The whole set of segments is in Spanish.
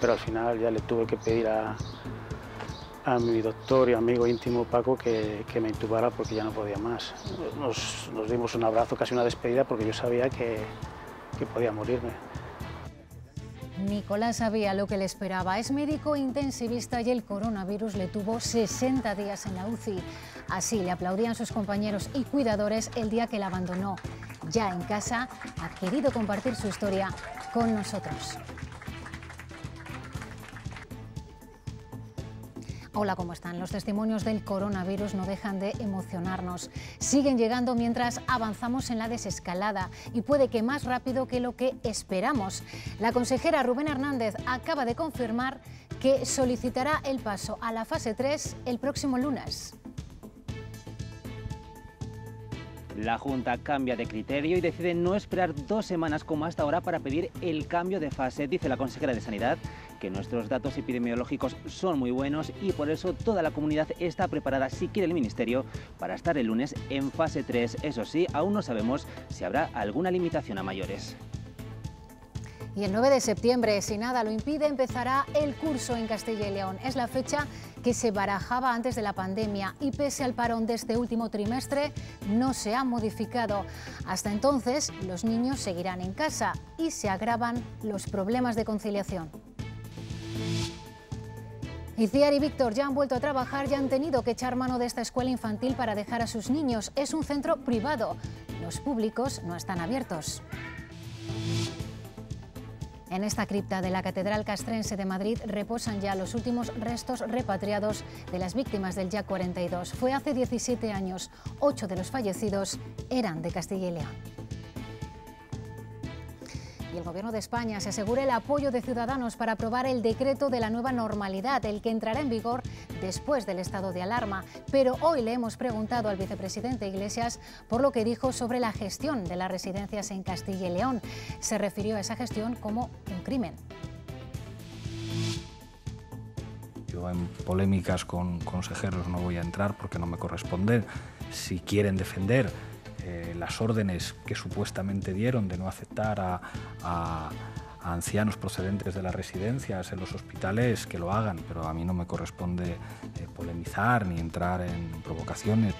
pero al final ya le tuve que pedir a, mi doctor y amigo íntimo Paco que, me intubara porque ya no podía más. Nos, dimos un abrazo, casi una despedida, porque yo sabía que, que podía morirme. Nicolás sabía lo que le esperaba. Es médico intensivista y el coronavirus le tuvo 60 días en la UCI. Así le aplaudían sus compañeros y cuidadores el día que la abandonó. Ya en casa ha querido compartir su historia con nosotros. Hola, ¿cómo están? Los testimonios del coronavirus no dejan de emocionarnos. Siguen llegando mientras avanzamos en la desescalada y puede que más rápido que lo que esperamos. La consejera Rubén Hernández acaba de confirmar que solicitará el paso a la fase 3 el próximo lunes. La Junta cambia de criterio y decide no esperar dos semanas como hasta ahora para pedir el cambio de fase. Dice la consejera de Sanidad que nuestros datos epidemiológicos son muy buenos y por eso toda la comunidad está preparada, si quiere el Ministerio, para estar el lunes en fase 3. Eso sí, aún no sabemos si habrá alguna limitación a mayores. Y el 9 de septiembre, si nada lo impide, empezará el curso en Castilla y León. Es la fecha que se barajaba antes de la pandemia y pese al parón de este último trimestre no se ha modificado. Hasta entonces los niños seguirán en casa y se agravan los problemas de conciliación. Iciar y Víctor ya han vuelto a trabajar y han tenido que echar mano de esta escuela infantil para dejar a sus niños. Es un centro privado. Los públicos no están abiertos. En esta cripta de la Catedral Castrense de Madrid reposan ya los últimos restos repatriados de las víctimas del Ya 42. Fue hace 17 años, ocho de los fallecidos eran de Castilla y León y el Gobierno de España se asegura el apoyo de Ciudadanos para aprobar el decreto de la nueva normalidad, el que entrará en vigor después del estado de alarma. Pero hoy le hemos preguntado al vicepresidente Iglesias por lo que dijo sobre la gestión de las residencias en Castilla y León. Se refirió a esa gestión como un crimen. Yo en polémicas con consejeros no voy a entrar porque no me corresponde. Si quieren defender eh, las órdenes que supuestamente dieron de no aceptar a, ancianos procedentes de las residencias en los hospitales, que lo hagan, pero a mí no me corresponde eh, polemizar ni entrar en provocaciones.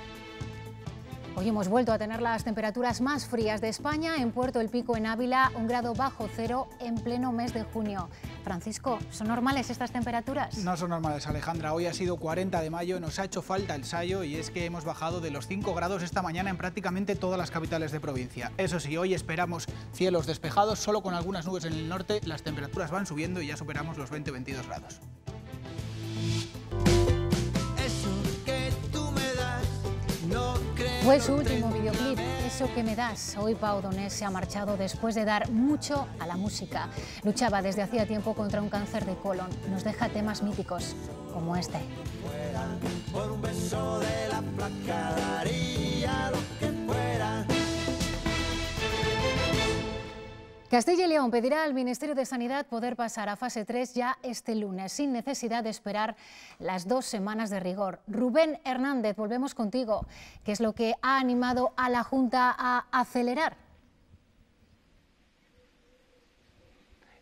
Hoy hemos vuelto a tener las temperaturas más frías de España en Puerto El Pico, en Ávila, un grado bajo cero en pleno mes de junio. Francisco, ¿son normales estas temperaturas? No son normales, Alejandra. Hoy ha sido 40 de mayo, nos ha hecho falta el sallo y es que hemos bajado de los 5 grados esta mañana en prácticamente todas las capitales de provincia. Eso sí, hoy esperamos cielos despejados, solo con algunas nubes en el norte, las temperaturas van subiendo y ya superamos los 20-22 grados. Fue su último videoclip, Eso que me das. Hoy Pau Donés se ha marchado después de dar mucho a la música. Luchaba desde hacía tiempo contra un cáncer de colon. Nos deja temas míticos como este. Castilla y León pedirá al Ministerio de Sanidad poder pasar a fase 3 ya este lunes, sin necesidad de esperar las dos semanas de rigor. Rubén Hernández, volvemos contigo. ¿Qué es lo que ha animado a la Junta a acelerar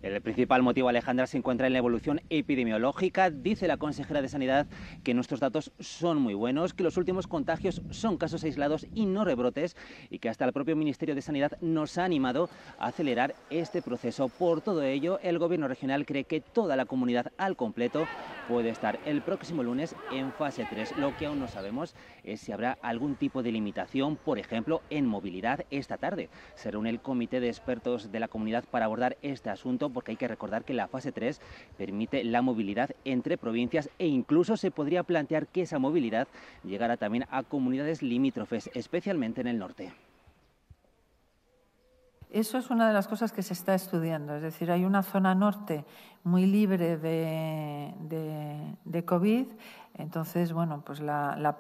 El principal motivo, Alejandra, se encuentra en la evolución epidemiológica. Dice la consejera de Sanidad que nuestros datos son muy buenos, que los últimos contagios son casos aislados y no rebrotes, y que hasta el propio Ministerio de Sanidad nos ha animado a acelerar este proceso. Por todo ello, el Gobierno regional cree que toda la comunidad al completo puede estar el próximo lunes en fase 3. Lo que aún no sabemos eh, si habrá algún tipo de limitación, por ejemplo, en movilidad esta tarde. Se reúne el comité de expertos de la comunidad para abordar este asunto porque hay que recordar que la fase 3 permite la movilidad entre provincias e incluso se podría plantear que esa movilidad llegara también a comunidades limítrofes, especialmente en el norte. Eso es una de las cosas que se está estudiando, es decir, hay una zona norte muy libre de, de COVID entonces, bueno, pues la, apertura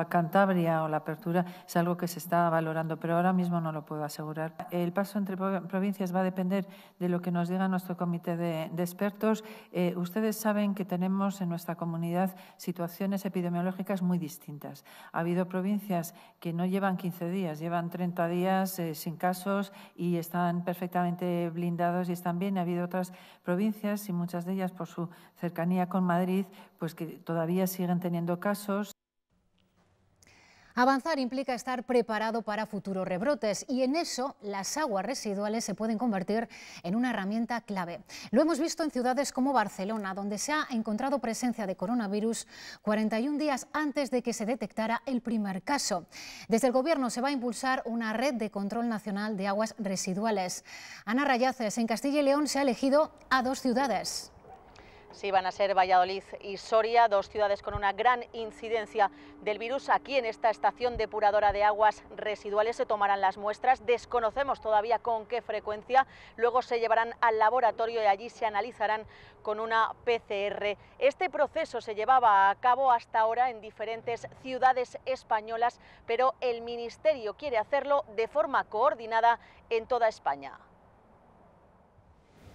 apertura Cantabria o la apertura es algo que se está valorando, pero ahora mismo no lo puedo asegurar. El paso entre provincias va a depender de lo que nos diga nuestro comité de, expertos. Eh, ustedes saben que tenemos en nuestra comunidad situaciones epidemiológicas muy distintas. Ha habido provincias que no llevan 15 días, llevan 30 días eh, sin casos y están perfectamente blindados y están bien. Ha habido otras provincias, y muchas de ellas por su cercanía con Madrid, pues que todavía siguen teniendo casos. Avanzar implica estar preparado para futuros rebrotes y en eso las aguas residuales se pueden convertir en una herramienta clave. Lo hemos visto en ciudades como Barcelona, donde se ha encontrado presencia de coronavirus 41 días antes de que se detectara el primer caso. Desde el Gobierno se va a impulsar una red de control nacional de aguas residuales. Ana Rayaces, en Castilla y León se ha elegido a dos ciudades. Sí, van a ser Valladolid y Soria, dos ciudades con una gran incidencia del virus. Aquí en esta estación depuradora de aguas residuales se tomarán las muestras. Desconocemos todavía con qué frecuencia. Luego se llevarán al laboratorio y allí se analizarán con una PCR. Este proceso se llevaba a cabo hasta ahora en diferentes ciudades españolas, pero el Ministerio quiere hacerlo de forma coordinada en toda España.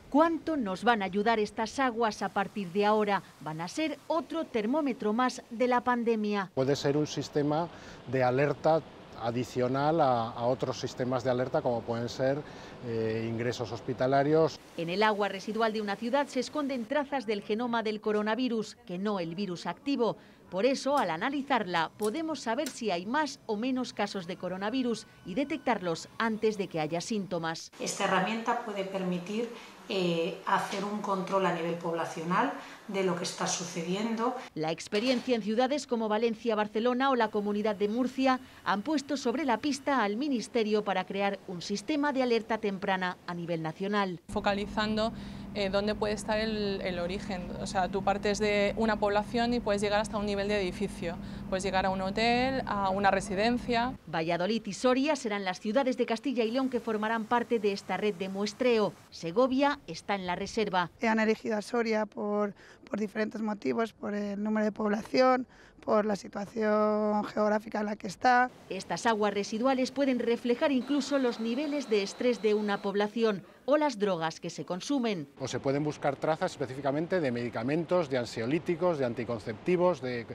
¿Cuánto nos van a ayudar estas aguas a partir de ahora? Van a ser otro termómetro más de la pandemia. Puede ser un sistema de alerta adicional a, otros sistemas de alerta como pueden ser eh, ingresos hospitalarios. En el agua residual de una ciudad se esconden trazas del genoma del coronavirus, que no el virus activo. Por eso, al analizarla, podemos saber si hay más o menos casos de coronavirus y detectarlos antes de que haya síntomas. Esta herramienta puede permitir eh, hacer un control a nivel poblacional de lo que está sucediendo. La experiencia en ciudades como Valencia, Barcelona o la Comunidad de Murcia han puesto sobre la pista al Ministerio para crear un sistema de alerta temprana a nivel nacional. Focalizando eh, dónde puede estar el, origen. O sea, tú partes de una población y puedes llegar hasta un nivel de edificio. Puedes llegar a un hotel, a una residencia. Valladolid y Soria serán las ciudades de Castilla y León que formarán parte de esta red de muestreo. Segovia está en la reserva. Han elegido a Soria por, por diferentes motivos, por el número de población, por la situación geográfica en la que está. Estas aguas residuales pueden reflejar incluso los niveles de estrés de una población o las drogas que se consumen. O se pueden buscar trazas específicamente de medicamentos, de ansiolíticos, de anticonceptivos, de,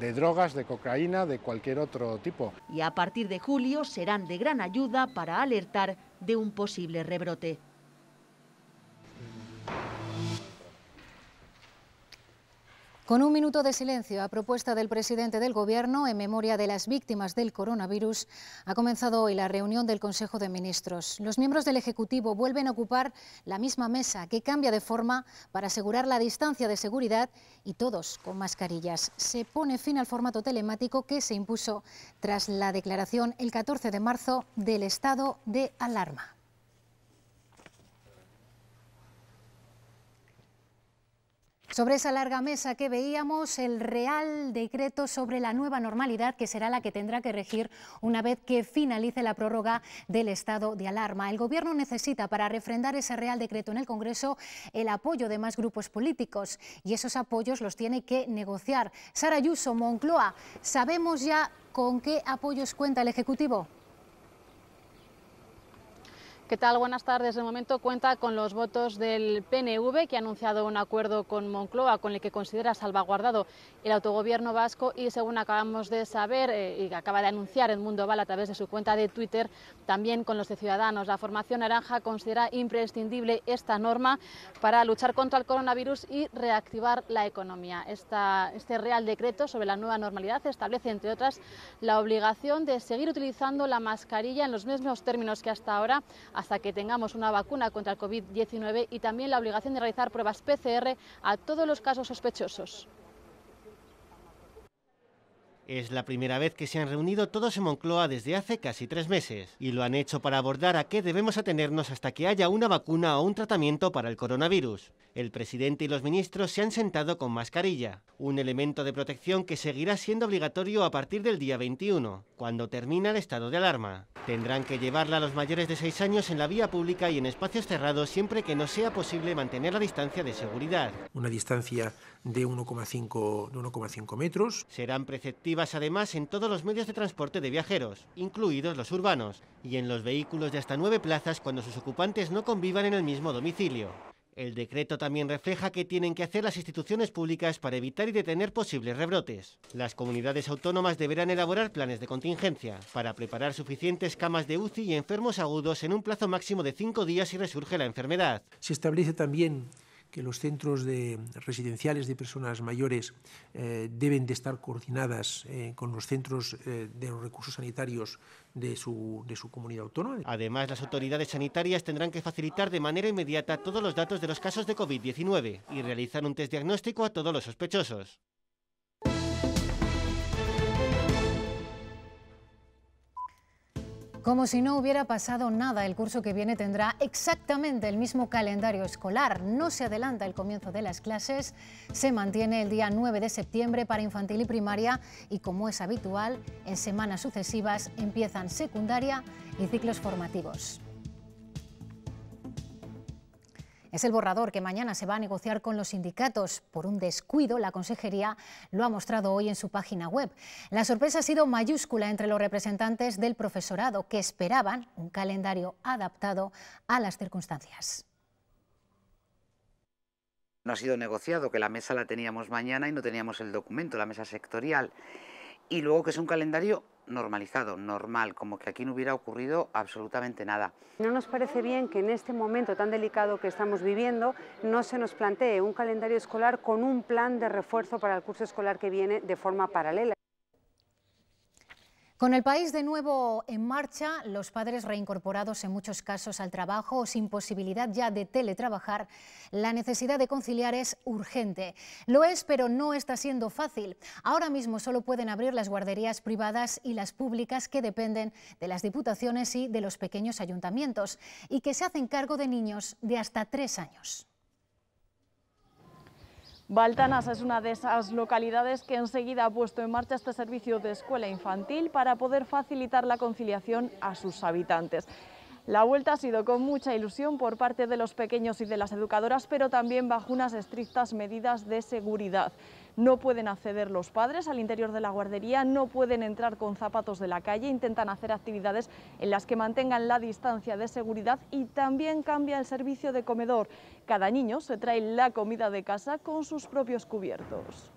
de drogas, de cocaína, de cualquier otro tipo. Y a partir de julio serán de gran ayuda para alertar de un posible rebrote. Con un minuto de silencio a propuesta del presidente del Gobierno en memoria de las víctimas del coronavirus, ha comenzado hoy la reunión del Consejo de Ministros. Los miembros del Ejecutivo vuelven a ocupar la misma mesa que cambia de forma para asegurar la distancia de seguridad y todos con mascarillas. Se pone fin al formato telemático que se impuso tras la declaración el 14 de marzo del estado de alarma. Sobre esa larga mesa que veíamos, el Real Decreto sobre la nueva normalidad, que será la que tendrá que regir una vez que finalice la prórroga del estado de alarma. El Gobierno necesita para refrendar ese Real Decreto en el Congreso el apoyo de más grupos políticos y esos apoyos los tiene que negociar. Sara Ayuso, Moncloa, ¿sabemos ya con qué apoyos cuenta el Ejecutivo? ¿Qué tal? Buenas tardes. De momento cuenta con los votos del PNV, que ha anunciado un acuerdo con Moncloa, con el que considera salvaguardado el autogobierno vasco. Y según acabamos de saber eh, y acaba de anunciar el Mundo Val a través de su cuenta de Twitter, también con los de Ciudadanos. La formación naranja considera imprescindible esta norma para luchar contra el coronavirus y reactivar la economía. Esta, este Real Decreto sobre la nueva normalidad establece, entre otras, la obligación de seguir utilizando la mascarilla en los mismos términos que hasta ahora hasta que tengamos una vacuna contra el COVID-19 y también la obligación de realizar pruebas PCR a todos los casos sospechosos. Es la primera vez que se han reunido todos en Moncloa desde hace casi tres meses y lo han hecho para abordar a qué debemos atenernos hasta que haya una vacuna o un tratamiento para el coronavirus. El presidente y los ministros se han sentado con mascarilla, un elemento de protección que seguirá siendo obligatorio a partir del día 21, cuando termina el estado de alarma. Tendrán que llevarla a los mayores de 6 años en la vía pública y en espacios cerrados siempre que no sea posible mantener la distancia de seguridad. Una distancia de 1,5 metros. Serán preceptivas además en todos los medios de transporte de viajeros, incluidos los urbanos, y en los vehículos de hasta 9 plazas cuando sus ocupantes no convivan en el mismo domicilio. El decreto también refleja qué tienen que hacer las instituciones públicas para evitar y detener posibles rebrotes. Las comunidades autónomas deberán elaborar planes de contingencia para preparar suficientes camas de UCI y enfermos agudos en un plazo máximo de cinco días si resurge la enfermedad. Se establece también que los centros de, residenciales de personas mayores eh, deben de estar coordinadas eh, con los centros eh, de los recursos sanitarios de su, de su comunidad autónoma. Además, las autoridades sanitarias tendrán que facilitar de manera inmediata todos los datos de los casos de COVID-19 y realizar un test diagnóstico a todos los sospechosos. Como si no hubiera pasado nada, el curso que viene tendrá exactamente el mismo calendario escolar. No se adelanta el comienzo de las clases, se mantiene el día 9 de septiembre para infantil y primaria y como es habitual, en semanas sucesivas empiezan secundaria y ciclos formativos. Es el borrador que mañana se va a negociar con los sindicatos. Por un descuido, la consejería lo ha mostrado hoy en su página web. La sorpresa ha sido mayúscula entre los representantes del profesorado, que esperaban un calendario adaptado a las circunstancias no ha sido negociado, que la mesa la teníamos mañana y no teníamos el documento, la mesa sectorial. Y luego que es un calendario normalizado, normal, como que aquí no hubiera ocurrido absolutamente nada. No nos parece bien que en este momento tan delicado que estamos viviendo no se nos plantee un calendario escolar con un plan de refuerzo para el curso escolar que viene de forma paralela. Con el país de nuevo en marcha, los padres reincorporados en muchos casos al trabajo o sin posibilidad ya de teletrabajar, la necesidad de conciliar es urgente. Lo es, pero no está siendo fácil. Ahora mismo solo pueden abrir las guarderías privadas y las públicas que dependen de las diputaciones y de los pequeños ayuntamientos y que se hacen cargo de niños de hasta tres años. Baltanas es una de esas localidades que enseguida ha puesto en marcha este servicio de escuela infantil para poder facilitar la conciliación a sus habitantes. La vuelta ha sido con mucha ilusión por parte de los pequeños y de las educadoras, pero también bajo unas estrictas medidas de seguridad no pueden acceder los padres al interior de la guardería, no pueden entrar con zapatos de la calle, intentan hacer actividades en las que mantengan la distancia de seguridad y también cambia el servicio de comedor. Cada niño se trae la comida de casa con sus propios cubiertos.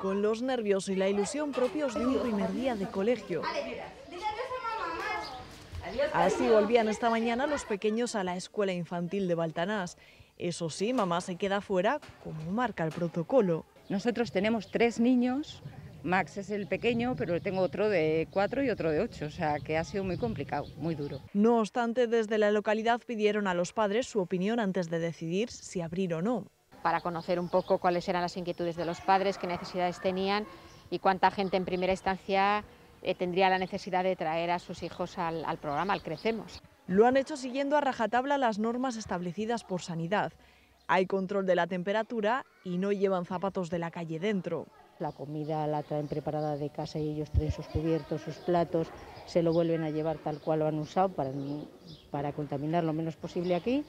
Con los nervios y la ilusión propios de un primer día de colegio. Así volvían esta mañana los pequeños a la escuela infantil de Baltanás eso sí, mamá se queda fuera como marca el protocolo. Nosotros tenemos tres niños, Max es el pequeño, pero tengo otro de cuatro y otro de ocho, o sea que ha sido muy complicado, muy duro. No obstante, desde la localidad pidieron a los padres su opinión antes de decidir si abrir o no. Para conocer un poco cuáles eran las inquietudes de los padres, qué necesidades tenían y cuánta gente en primera instancia eh, tendría la necesidad de traer a sus hijos al programa, al Crecemos. Lo han hecho siguiendo a rajatabla las normas establecidas por sanidad. Hay control de la temperatura y no llevan zapatos de la calle dentro. La comida la traen preparada de casa y ellos traen sus cubiertos, sus platos, se lo vuelven a llevar tal cual lo han usado para, para contaminar lo menos posible aquí.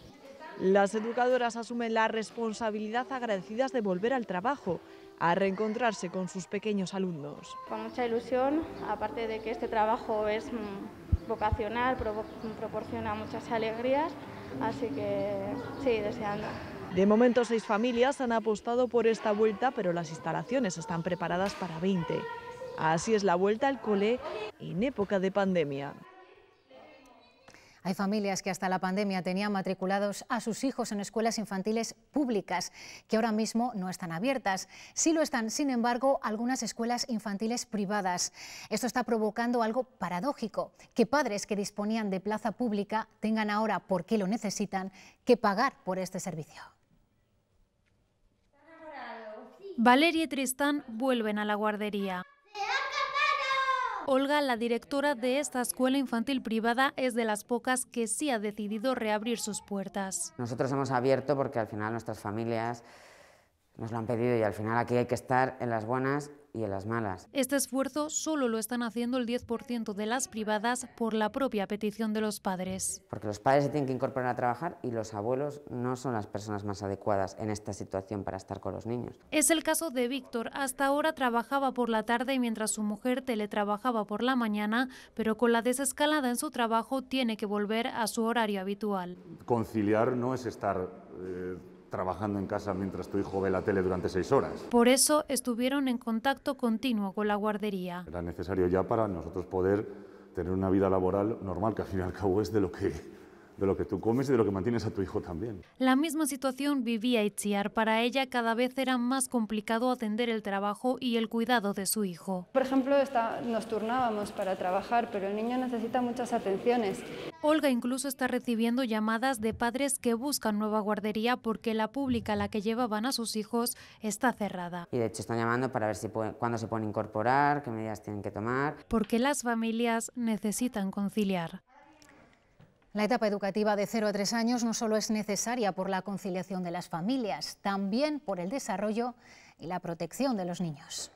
Las educadoras asumen la responsabilidad agradecidas de volver al trabajo, a reencontrarse con sus pequeños alumnos. Con mucha ilusión, aparte de que este trabajo es mm, vocacional, proporciona muchas alegrías, así que sí, deseando. De momento, seis familias han apostado por esta vuelta, pero las instalaciones están preparadas para 20. Así es la vuelta al cole en época de pandemia. Hay familias que hasta la pandemia tenían matriculados a sus hijos en escuelas infantiles públicas, que ahora mismo no están abiertas. Sí lo están, sin embargo, algunas escuelas infantiles privadas. Esto está provocando algo paradójico, que padres que disponían de plaza pública tengan ahora, porque lo necesitan, que pagar por este servicio. Valeria y Tristán vuelven a la guardería. Olga, la directora de esta escuela infantil privada, es de las pocas que sí ha decidido reabrir sus puertas. Nosotros hemos abierto porque al final nuestras familias nos lo han pedido y al final aquí hay que estar en las buenas y las malas. Este esfuerzo solo lo están haciendo el 10% de las privadas por la propia petición de los padres. Porque los padres se tienen que incorporar a trabajar y los abuelos no son las personas más adecuadas en esta situación para estar con los niños. Es el caso de Víctor. Hasta ahora trabajaba por la tarde mientras su mujer teletrabajaba por la mañana, pero con la desescalada en su trabajo tiene que volver a su horario habitual. Conciliar no es estar... Eh, trabajando en casa mientras tu hijo ve la tele durante seis horas. Por eso estuvieron en contacto continuo con la guardería. Era necesario ya para nosotros poder tener una vida laboral normal, que al fin y al cabo es de lo que de lo que tú comes y de lo que mantienes a tu hijo también. La misma situación vivía Itziar. Para ella cada vez era más complicado atender el trabajo y el cuidado de su hijo. Por ejemplo, está, nos turnábamos para trabajar, pero el niño necesita muchas atenciones. Olga incluso está recibiendo llamadas de padres que buscan nueva guardería porque la pública a la que llevaban a sus hijos está cerrada. Y de hecho están llamando para ver si cuándo se pueden incorporar, qué medidas tienen que tomar. Porque las familias necesitan conciliar. La etapa educativa de 0 a 3 años no solo es necesaria por la conciliación de las familias, también por el desarrollo y la protección de los niños.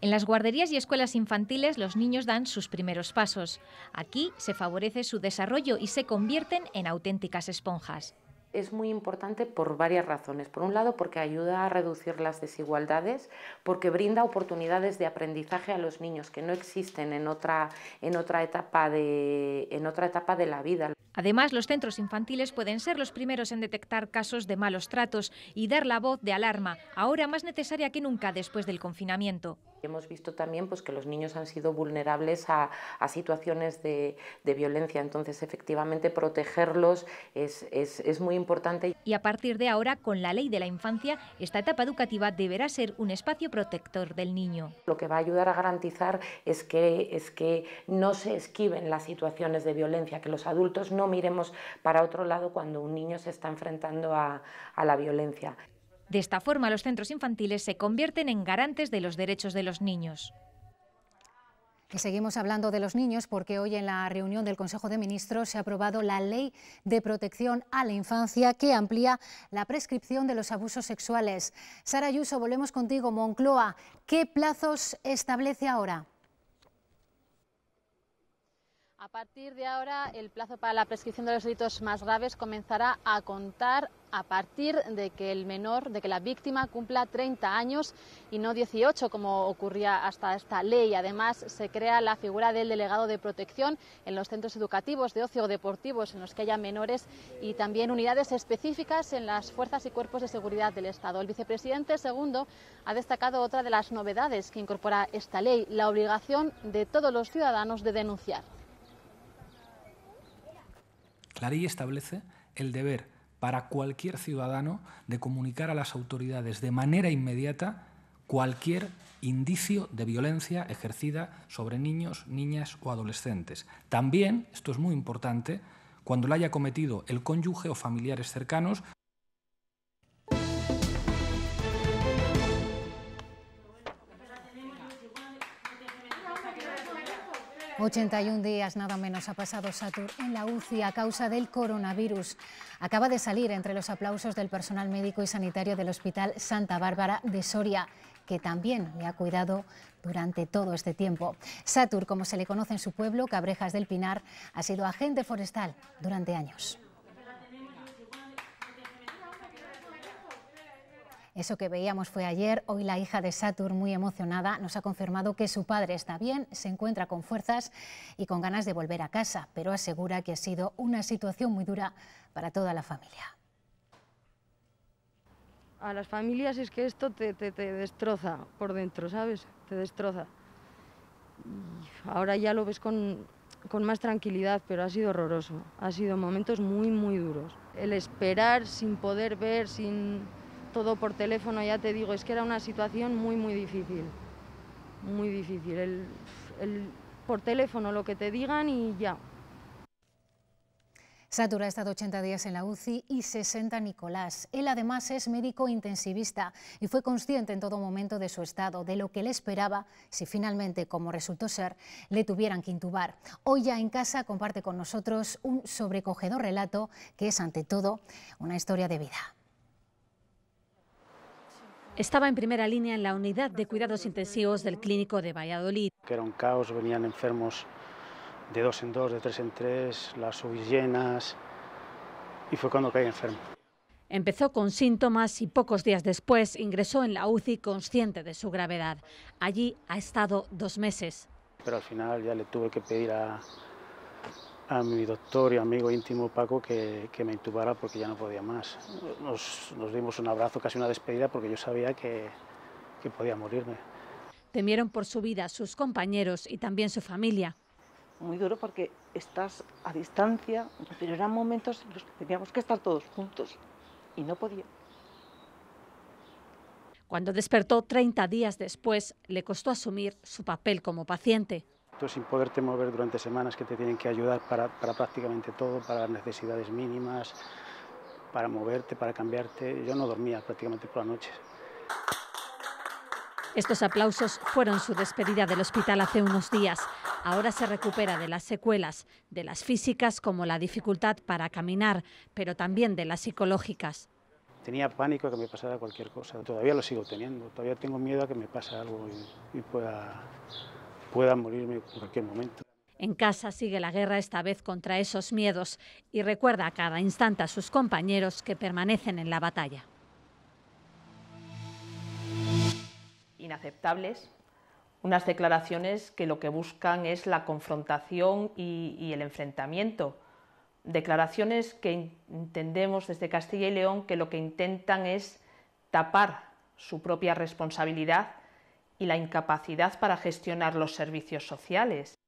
En las guarderías y escuelas infantiles los niños dan sus primeros pasos. Aquí se favorece su desarrollo y se convierten en auténticas esponjas es muy importante por varias razones. Por un lado, porque ayuda a reducir las desigualdades, porque brinda oportunidades de aprendizaje a los niños que no existen en otra, en otra, etapa, de, en otra etapa de la vida. Además, los centros infantiles pueden ser los primeros en detectar casos de malos tratos y dar la voz de alarma, ahora más necesaria que nunca después del confinamiento. Hemos visto también pues, que los niños han sido vulnerables a, situaciones de, violencia, entonces efectivamente protegerlos es, es, es muy importante importante. Y a partir de ahora, con la ley de la infancia, esta etapa educativa deberá ser un espacio protector del niño. Lo que va a ayudar a garantizar es que, no se esquiven las situaciones de violencia, que los adultos no miremos para otro lado cuando un niño se está enfrentando a la violencia. De esta forma, los centros infantiles se convierten en garantes de los derechos de los niños seguimos hablando de los niños porque hoy en la reunión del Consejo de Ministros se ha aprobado la Ley de Protección a la Infancia que amplía la prescripción de los abusos sexuales. Sara Ayuso, volvemos contigo. Moncloa, ¿qué plazos establece ahora? A partir de ahora, el plazo para la prescripción de los delitos más graves comenzará a contar a partir de que el menor, de que la víctima cumpla 30 años y no 18, como ocurría hasta esta ley. Además, se crea la figura del delegado de protección en los centros educativos de ocio o deportivos en los que haya menores y también unidades específicas en las fuerzas y cuerpos de seguridad del Estado. El vicepresidente segundo ha destacado otra de las novedades que incorpora esta ley, la obligación de todos los ciudadanos de denunciar. La ley establece el deber para cualquier ciudadano de comunicar a las autoridades de manera inmediata cualquier indicio de violencia ejercida sobre niños, niñas o adolescentes. También, esto es muy importante, cuando la haya cometido el cónyuge o familiares cercanos, 81 días nada menos ha pasado Satur en la UCI a causa del coronavirus. Acaba de salir entre los aplausos del personal médico y sanitario del Hospital Santa Bárbara de Soria, que también le ha cuidado durante todo este tiempo. Satur, como se le conoce en su pueblo, Cabrejas del Pinar, ha sido agente forestal durante años. Eso que veíamos fue ayer. Hoy la hija de satur muy emocionada, nos ha confirmado que su padre está bien, se encuentra con fuerzas y con ganas de volver a casa, pero asegura que ha sido una situación muy dura para toda la familia. A las familias es que esto te, te, te destroza por dentro, ¿sabes? Te destroza. ahora ya lo ves con, con más tranquilidad, pero ha sido horroroso. Ha sido momentos muy, muy duros. El esperar sin poder ver, sin todo por teléfono, ya te digo, es que era una situación muy, muy difícil, muy difícil. por teléfono lo que te digan y ya. Satura ha estado 80 días en la UCI y 60 Nicolás. Él además es médico intensivista y fue consciente en todo momento de su estado, de lo que le esperaba si finalmente, como resultó ser, le tuvieran que intubar. Hoy ya en casa comparte con nosotros un sobrecogedor relato que es ante todo una historia de vida. Estaba en primera línea en la unidad de cuidados intensivos del clínico de Valladolid. Que era un caos, venían enfermos de dos en dos, de tres en tres, las subis llenas y fue cuando caí enfermo. Empezó con síntomas y pocos días después ingresó en la UCI consciente de su gravedad. Allí ha estado dos meses. Pero al final ya le tuve que pedir a, a mi doctor y amigo íntimo Paco que, me intubara porque ya no podía más. Nos, dimos un abrazo, casi una despedida, porque yo sabía que, que podía morirme. Temieron por su vida sus compañeros y también su familia. Muy duro porque estás a distancia, pero eran momentos en los que teníamos que estar todos juntos y no podía. Cuando despertó 30 días después, le costó asumir su papel como paciente sin poderte mover durante semanas que te tienen que ayudar para, para prácticamente todo, para las necesidades mínimas, para moverte, para cambiarte. Yo no dormía prácticamente por la noche. Estos aplausos fueron su despedida del hospital hace unos días. Ahora se recupera de las secuelas, de las físicas como la dificultad para caminar, pero también de las psicológicas. Tenía pánico que me pasara cualquier cosa, todavía lo sigo teniendo, todavía tengo miedo a que me pase algo y pueda pueda morirme en cualquier momento. En casa sigue la guerra esta vez contra esos miedos y recuerda a cada instante a sus compañeros que permanecen en la batalla. Inaceptables, unas declaraciones que lo que buscan es la confrontación y el enfrentamiento. Declaraciones que entendemos desde Castilla y León que lo que intentan es tapar su propia responsabilidad y la incapacidad para gestionar los servicios sociales,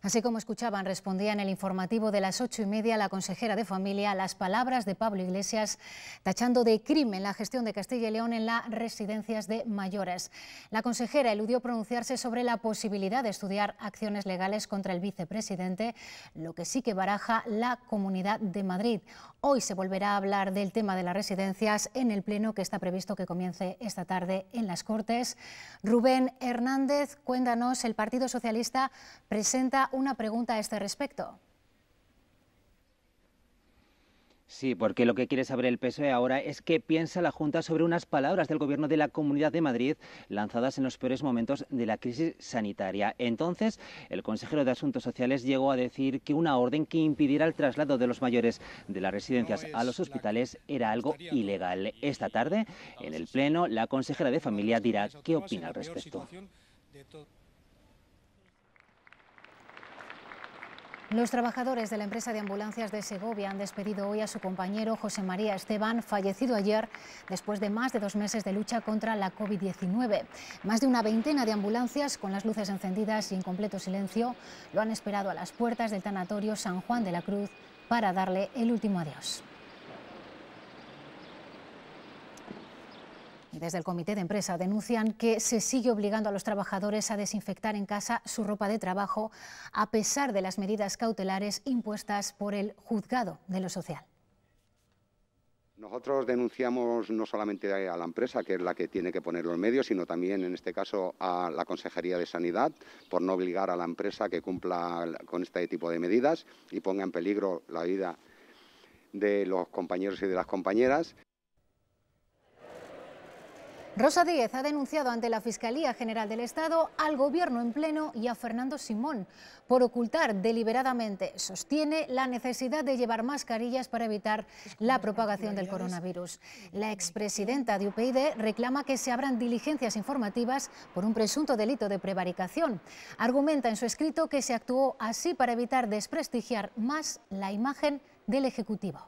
Así como escuchaban, respondía en el informativo de las ocho y media la consejera de Familia las palabras de Pablo Iglesias, tachando de crimen la gestión de Castilla y León en las residencias de mayores. La consejera eludió pronunciarse sobre la posibilidad de estudiar acciones legales contra el vicepresidente, lo que sí que baraja la Comunidad de Madrid. Hoy se volverá a hablar del tema de las residencias en el pleno que está previsto que comience esta tarde en las Cortes. Rubén Hernández, cuéntanos, el Partido Socialista presenta una pregunta a este respecto. Sí, porque lo que quiere saber el PSOE ahora es qué piensa la Junta sobre unas palabras del Gobierno de la Comunidad de Madrid lanzadas en los peores momentos de la crisis sanitaria. Entonces, el consejero de Asuntos Sociales llegó a decir que una orden que impidiera el traslado de los mayores de las residencias a los hospitales era algo ilegal. Esta tarde, en el Pleno, la consejera de Familia dirá qué opina al respecto. Los trabajadores de la empresa de ambulancias de Segovia han despedido hoy a su compañero José María Esteban, fallecido ayer después de más de dos meses de lucha contra la COVID-19. Más de una veintena de ambulancias con las luces encendidas y en completo silencio lo han esperado a las puertas del tanatorio San Juan de la Cruz para darle el último adiós. Desde el comité de empresa denuncian que se sigue obligando a los trabajadores a desinfectar en casa su ropa de trabajo a pesar de las medidas cautelares impuestas por el juzgado de lo social. Nosotros denunciamos no solamente a la empresa, que es la que tiene que poner los medios, sino también, en este caso, a la Consejería de Sanidad, por no obligar a la empresa que cumpla con este tipo de medidas y ponga en peligro la vida de los compañeros y de las compañeras. Rosa Díez ha denunciado ante la Fiscalía General del Estado al Gobierno en pleno y a Fernando Simón por ocultar deliberadamente, sostiene, la necesidad de llevar mascarillas para evitar la propagación del coronavirus. La expresidenta de UPyD reclama que se abran diligencias informativas por un presunto delito de prevaricación. Argumenta en su escrito que se actuó así para evitar desprestigiar más la imagen del Ejecutivo.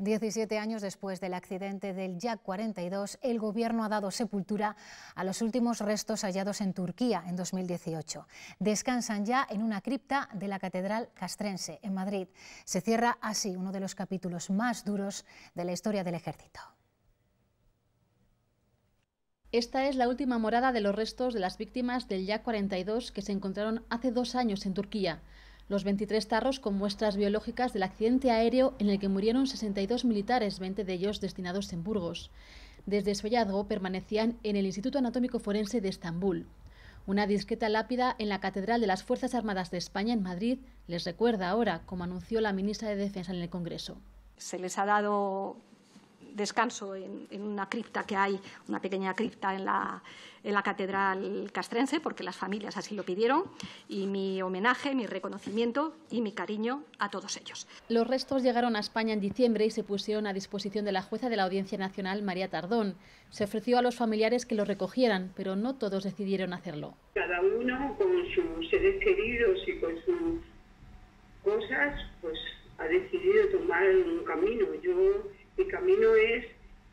17 años después del accidente del Yak 42, el gobierno ha dado sepultura a los últimos restos hallados en Turquía en 2018. Descansan ya en una cripta de la Catedral Castrense, en Madrid. Se cierra así uno de los capítulos más duros de la historia del ejército. Esta es la última morada de los restos de las víctimas del Yak 42 que se encontraron hace dos años en Turquía los 23 tarros con muestras biológicas del accidente aéreo en el que murieron 62 militares, 20 de ellos destinados en Burgos. Desde su hallazgo permanecían en el Instituto Anatómico Forense de Estambul. Una discreta lápida en la Catedral de las Fuerzas Armadas de España en Madrid les recuerda ahora, como anunció la ministra de Defensa en el Congreso. Se les ha dado descanso en, una cripta que hay, una pequeña cripta en la, en la Catedral Castrense, porque las familias así lo pidieron, y mi homenaje, mi reconocimiento y mi cariño a todos ellos. Los restos llegaron a España en diciembre y se pusieron a disposición de la jueza de la Audiencia Nacional, María Tardón. Se ofreció a los familiares que los recogieran, pero no todos decidieron hacerlo. Cada uno con sus seres queridos y con sus cosas, pues ha decidido tomar un camino. Yo mi camino es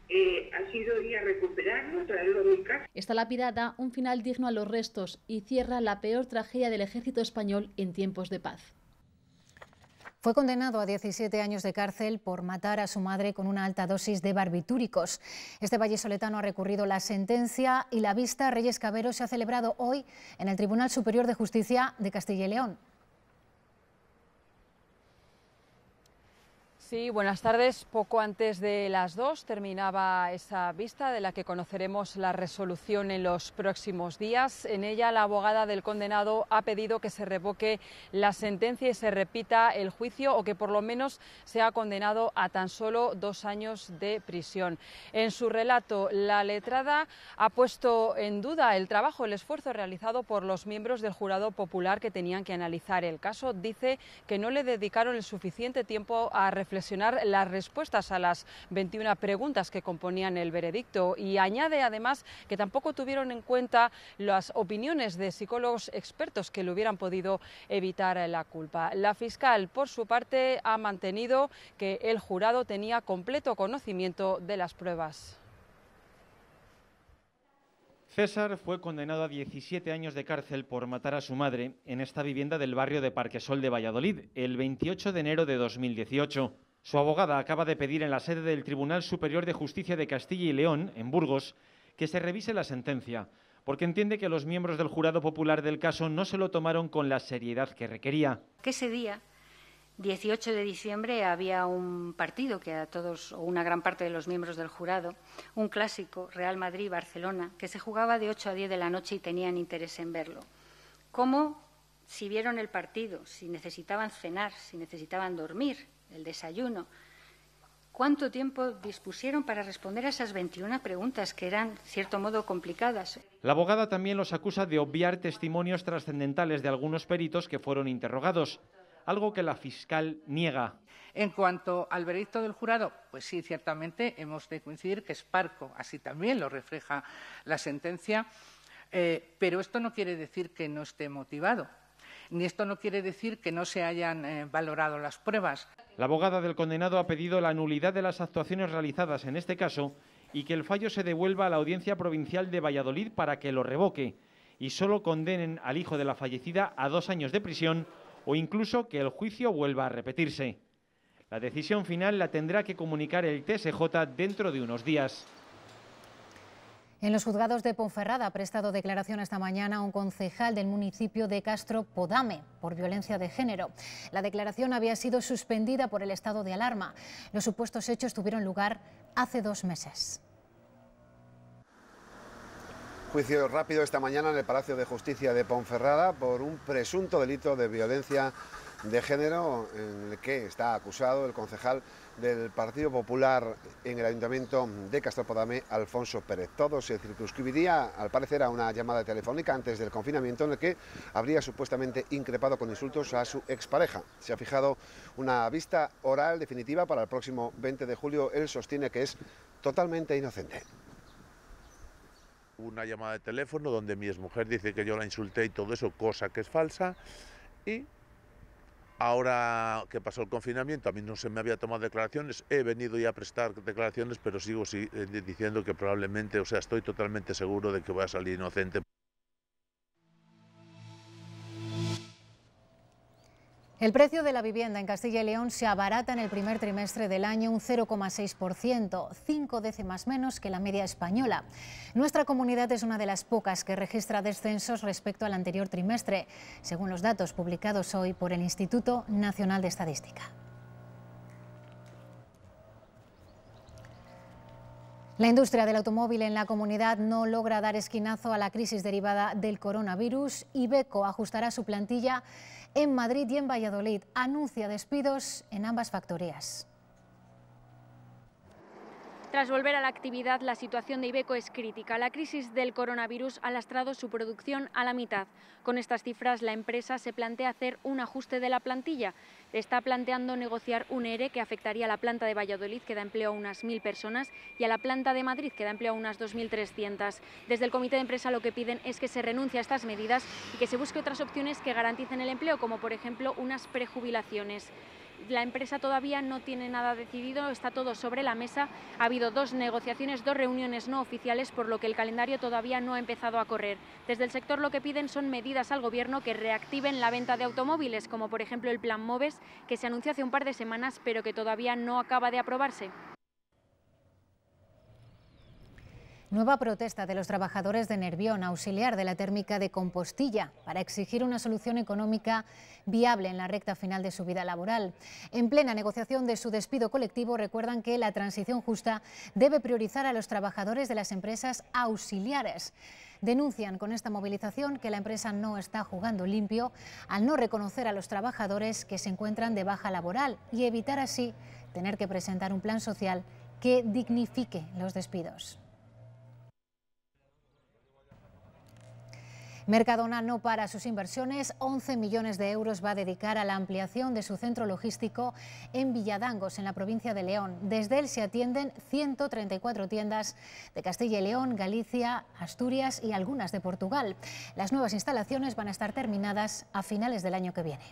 eh, ha sido ir a recuperarlo, traerlo a mi casa. Esta la pirata, un final digno a los restos y cierra la peor tragedia del ejército español en tiempos de paz. Fue condenado a 17 años de cárcel por matar a su madre con una alta dosis de barbitúricos. Este vallesoletano ha recurrido la sentencia y la vista Reyes Cabero se ha celebrado hoy en el Tribunal Superior de Justicia de Castilla y León. Sí, buenas tardes. Poco antes de las dos terminaba esa vista de la que conoceremos la resolución en los próximos días. En ella la abogada del condenado ha pedido que se revoque la sentencia y se repita el juicio o que por lo menos sea condenado a tan solo dos años de prisión. En su relato, la letrada ha puesto en duda el trabajo, el esfuerzo realizado por los miembros del jurado popular que tenían que analizar el caso. Dice que no le dedicaron el suficiente tiempo a reflexionar ...presionar las respuestas a las 21 preguntas que componían el veredicto y añade además que tampoco tuvieron en cuenta las opiniones de psicólogos expertos que le hubieran podido evitar la culpa. La fiscal, por su parte, ha mantenido que el jurado tenía completo conocimiento de las pruebas. César fue condenado a 17 años de cárcel por matar a su madre en esta vivienda del barrio de Parquesol de Valladolid el 28 de enero de 2018. Su abogada acaba de pedir en la sede del Tribunal Superior de Justicia de Castilla y León, en Burgos, que se revise la sentencia, porque entiende que los miembros del jurado popular del caso no se lo tomaron con la seriedad que requería. Que ese día, 18 de diciembre, había un partido que a todos, o una gran parte de los miembros del jurado, un clásico, Real Madrid-Barcelona, que se jugaba de 8 a 10 de la noche y tenían interés en verlo. ¿Cómo? Si vieron el partido, si necesitaban cenar, si necesitaban dormir, el desayuno. ¿Cuánto tiempo dispusieron para responder a esas 21 preguntas que eran, de cierto modo, complicadas? La abogada también los acusa de obviar testimonios trascendentales de algunos peritos que fueron interrogados, algo que la fiscal niega. En cuanto al veredicto del jurado, pues sí, ciertamente hemos de coincidir que es parco, así también lo refleja la sentencia, eh, pero esto no quiere decir que no esté motivado, ni esto no quiere decir que no se hayan eh, valorado las pruebas. La abogada del condenado ha pedido la nulidad de las actuaciones realizadas en este caso y que el fallo se devuelva a la Audiencia Provincial de Valladolid para que lo revoque y solo condenen al hijo de la fallecida a dos años de prisión o incluso que el juicio vuelva a repetirse. La decisión final la tendrá que comunicar el TSJ dentro de unos días. En los juzgados de Ponferrada ha prestado declaración esta mañana a un concejal del municipio de Castro Podame por violencia de género. La declaración había sido suspendida por el estado de alarma. Los supuestos hechos tuvieron lugar hace dos meses. Juicio rápido esta mañana en el Palacio de Justicia de Ponferrada por un presunto delito de violencia de género en el que está acusado el concejal del Partido Popular en el Ayuntamiento de Castropodame, Alfonso Pérez. Todo se circunscribiría, al parecer, a una llamada telefónica antes del confinamiento en el que habría supuestamente increpado con insultos a su expareja. Se ha fijado una vista oral definitiva para el próximo 20 de julio. Él sostiene que es totalmente inocente una llamada de teléfono donde mi exmujer dice que yo la insulté y todo eso, cosa que es falsa, y Ahora que pasó el confinamiento, a mí no se me había tomado declaraciones, he venido ya a prestar declaraciones, pero sigo eh, diciendo que probablemente, o sea, estoy totalmente seguro de que voy a salir inocente. El precio de la vivienda en Castilla y León se abarata en el primer trimestre del año un 0,6%, cinco décimas menos que la media española. Nuestra comunidad es una de las pocas que registra descensos respecto al anterior trimestre, según los datos publicados hoy por el Instituto Nacional de Estadística. La industria del automóvil en la comunidad no logra dar esquinazo a la crisis derivada del coronavirus y Beco ajustará su plantilla en Madrid y en Valladolid anuncia despidos en ambas factorías. Tras volver a la actividad, la situación de Ibeco es crítica. La crisis del coronavirus ha lastrado su producción a la mitad. Con estas cifras, la empresa se plantea hacer un ajuste de la plantilla. Está planteando negociar un ERE que afectaría a la planta de Valladolid, que da empleo a unas 1.000 personas, y a la planta de Madrid, que da empleo a unas 2.300. Desde el comité de empresa lo que piden es que se renuncie a estas medidas y que se busque otras opciones que garanticen el empleo, como por ejemplo unas prejubilaciones la empresa todavía no tiene nada decidido, está todo sobre la mesa. Ha habido dos negociaciones, dos reuniones no oficiales, por lo que el calendario todavía no ha empezado a correr. Desde el sector lo que piden son medidas al Gobierno que reactiven la venta de automóviles, como por ejemplo el Plan Moves, que se anunció hace un par de semanas, pero que todavía no acaba de aprobarse. Nueva protesta de los trabajadores de Nervión, auxiliar de la térmica de Compostilla, para exigir una solución económica viable en la recta final de su vida laboral. En plena negociación de su despido colectivo, recuerdan que la transición justa debe priorizar a los trabajadores de las empresas auxiliares. Denuncian con esta movilización que la empresa no está jugando limpio al no reconocer a los trabajadores que se encuentran de baja laboral y evitar así tener que presentar un plan social que dignifique los despidos. Mercadona no para sus inversiones. 11 millones de euros va a dedicar a la ampliación de su centro logístico en Villadangos, en la provincia de León. Desde él se atienden 134 tiendas de Castilla y León, Galicia, Asturias y algunas de Portugal. Las nuevas instalaciones van a estar terminadas a finales del año que viene.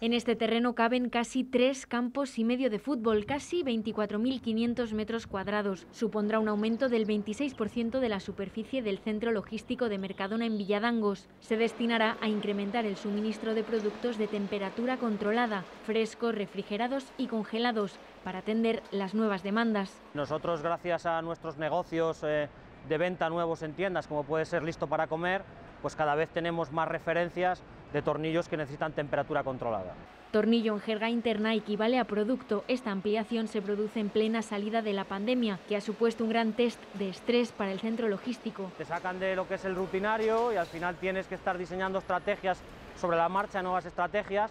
En este terreno caben casi tres campos y medio de fútbol, casi 24.500 metros cuadrados. Supondrá un aumento del 26% de la superficie del centro logístico de Mercadona en Villadangos. Se destinará a incrementar el suministro de productos de temperatura controlada, frescos, refrigerados y congelados, para atender las nuevas demandas. Nosotros, gracias a nuestros negocios eh, de venta nuevos en tiendas, como puede ser Listo para Comer, pues cada vez tenemos más referencias de tornillos que necesitan temperatura controlada. Tornillo en jerga interna equivale a producto. Esta ampliación se produce en plena salida de la pandemia, que ha supuesto un gran test de estrés para el centro logístico. Te sacan de lo que es el rutinario y al final tienes que estar diseñando estrategias sobre la marcha, nuevas estrategias,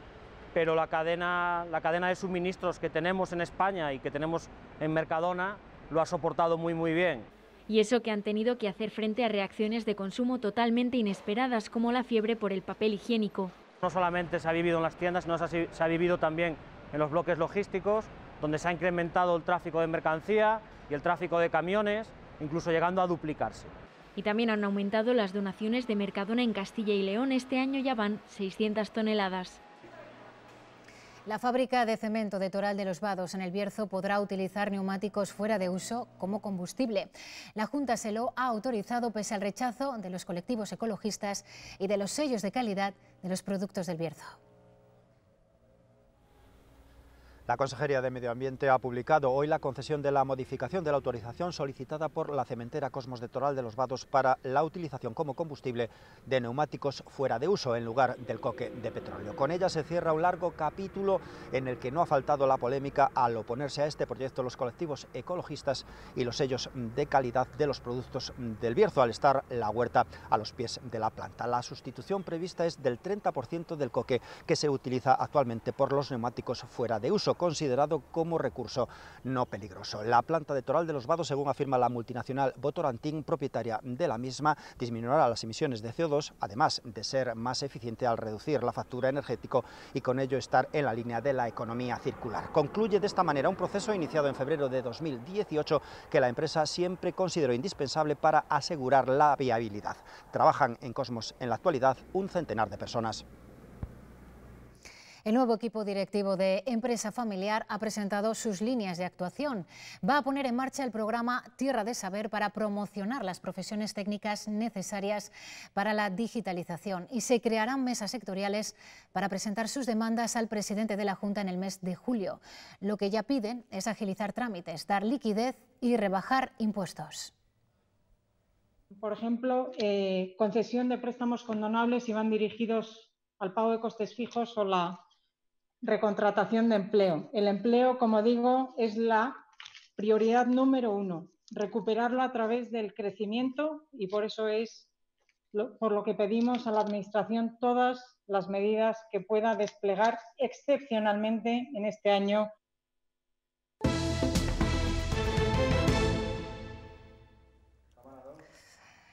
pero la cadena, la cadena de suministros que tenemos en España y que tenemos en Mercadona lo ha soportado muy muy bien. Y eso que han tenido que hacer frente a reacciones de consumo totalmente inesperadas, como la fiebre por el papel higiénico. No solamente se ha vivido en las tiendas, sino se ha vivido también en los bloques logísticos, donde se ha incrementado el tráfico de mercancía y el tráfico de camiones, incluso llegando a duplicarse. Y también han aumentado las donaciones de Mercadona en Castilla y León. Este año ya van 600 toneladas. La fábrica de cemento de Toral de los Vados en el Bierzo podrá utilizar neumáticos fuera de uso como combustible. La Junta se lo ha autorizado pese al rechazo de los colectivos ecologistas y de los sellos de calidad de los productos del Bierzo. La Consejería de Medio Ambiente ha publicado hoy la concesión de la modificación de la autorización solicitada por la cementera Cosmos de Toral de los Vados para la utilización como combustible de neumáticos fuera de uso en lugar del coque de petróleo. Con ella se cierra un largo capítulo en el que no ha faltado la polémica al oponerse a este proyecto los colectivos ecologistas y los sellos de calidad de los productos del Bierzo al estar la huerta a los pies de la planta. La sustitución prevista es del 30% del coque que se utiliza actualmente por los neumáticos fuera de uso considerado como recurso no peligroso. La planta de Toral de los Vados, según afirma la multinacional Botorantín, propietaria de la misma, disminuirá las emisiones de CO2, además de ser más eficiente al reducir la factura energética y con ello estar en la línea de la economía circular. Concluye de esta manera un proceso iniciado en febrero de 2018 que la empresa siempre consideró indispensable para asegurar la viabilidad. Trabajan en Cosmos en la actualidad un centenar de personas. El nuevo equipo directivo de Empresa Familiar ha presentado sus líneas de actuación. Va a poner en marcha el programa Tierra de Saber para promocionar las profesiones técnicas necesarias para la digitalización y se crearán mesas sectoriales para presentar sus demandas al presidente de la Junta en el mes de julio. Lo que ya piden es agilizar trámites, dar liquidez y rebajar impuestos. Por ejemplo, eh, concesión de préstamos condonables y van dirigidos al pago de costes fijos o la Recontratación de empleo. El empleo, como digo, es la prioridad número uno. Recuperarlo a través del crecimiento y por eso es por lo que pedimos a la Administración todas las medidas que pueda desplegar excepcionalmente en este año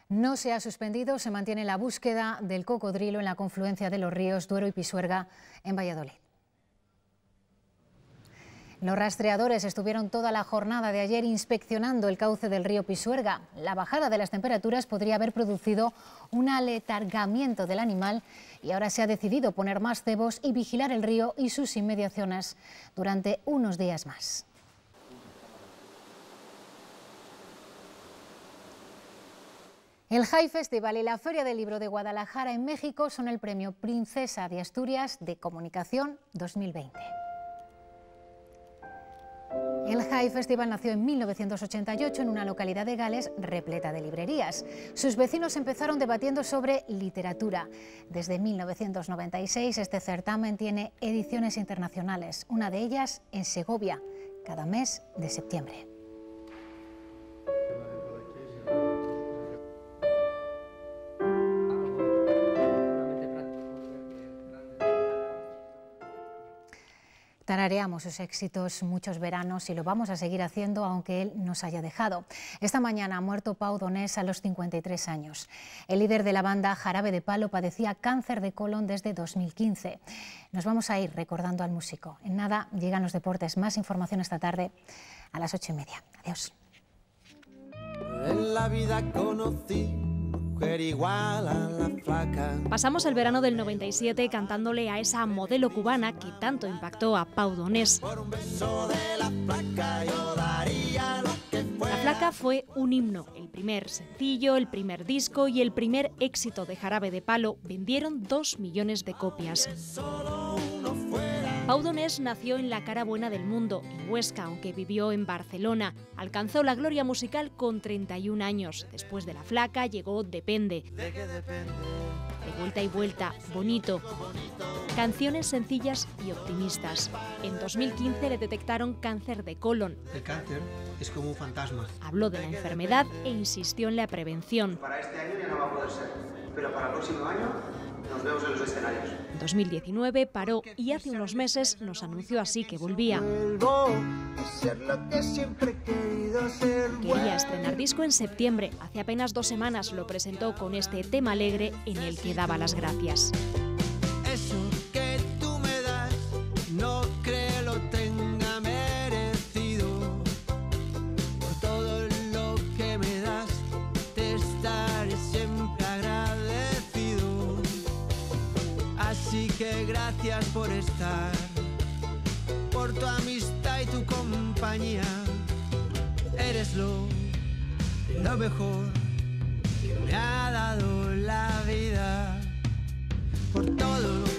no se ha suspendido, se mantiene la búsqueda del cocodrilo en la confluencia de los ríos Duero y Pisuerga en Valladolid. Los rastreadores estuvieron toda la jornada de ayer inspeccionando el cauce del río Pisuerga. La bajada de las temperaturas podría haber producido un aletargamiento del animal y ahora se ha decidido poner más cebos y vigilar el río y sus inmediaciones durante unos días más. El High Festival y la Feria del Libro de Guadalajara en México son el premio Princesa de Asturias de Comunicación 2020. El High Festival nació en 1988 en una localidad de Gales repleta de librerías. Sus vecinos empezaron debatiendo sobre literatura. Desde 1996 este certamen tiene ediciones internacionales, una de ellas en Segovia, cada mes de septiembre. Tarareamos sus éxitos muchos veranos y lo vamos a seguir haciendo aunque él nos haya dejado. Esta mañana ha muerto Pau Donés a los 53 años. El líder de la banda Jarabe de Palo padecía cáncer de colon desde 2015. Nos vamos a ir recordando al músico. En nada llegan los deportes. Más información esta tarde a las ocho y media. Adiós. En la vida Pasamos el verano del 97 cantándole a esa modelo cubana que tanto impactó a Pau Donés. la Placa fue un himno. El primer sencillo, el primer disco y el primer éxito de Jarabe de Palo vendieron dos millones de copias. Pau Donés nació en la cara buena del mundo, en Huesca, aunque vivió en Barcelona. Alcanzó la gloria musical con 31 años. Después de La Flaca llegó Depende. De, de vuelta y vuelta, bonito. Canciones sencillas y optimistas. En 2015 le detectaron cáncer de colon. El cáncer es como un fantasma. Habló de la enfermedad e insistió en la prevención. Para este año ya no va a poder ser, pero para el próximo año nos vemos en los escenarios. 2019 paró y hace unos meses nos anunció así que volvía. Quería estrenar disco en septiembre. Hace apenas dos semanas lo presentó con este tema alegre en el que daba las gracias. por estar, por tu amistad y tu compañía. Eres lo, mejor que me ha dado la vida, por todo